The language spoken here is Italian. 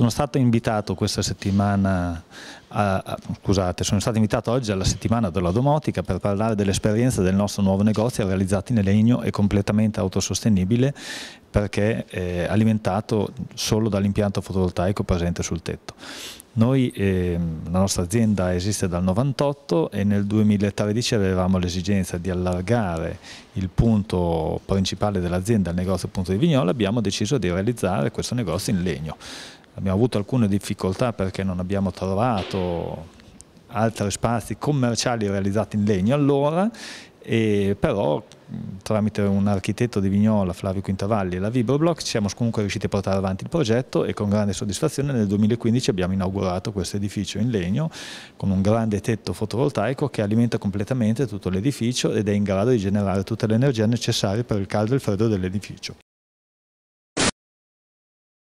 Sono stato invitato questa settimana, a, a, scusate, sono stato invitato oggi alla settimana della domotica per parlare dell'esperienza del nostro nuovo negozio realizzato in legno e completamente autosostenibile perché eh, alimentato solo dall'impianto fotovoltaico presente sul tetto. Noi, eh, la nostra azienda esiste dal 1998 e nel 2013 avevamo l'esigenza di allargare il punto principale dell'azienda, il negozio punto di Vignola, abbiamo deciso di realizzare questo negozio in legno abbiamo avuto alcune difficoltà perché non abbiamo trovato altri spazi commerciali realizzati in legno allora, però tramite un architetto di Vignola, Flavio Quintavalli e la Vibroblock siamo comunque riusciti a portare avanti il progetto e con grande soddisfazione nel 2015 abbiamo inaugurato questo edificio in legno con un grande tetto fotovoltaico che alimenta completamente tutto l'edificio ed è in grado di generare tutta l'energia necessaria per il caldo e il freddo dell'edificio.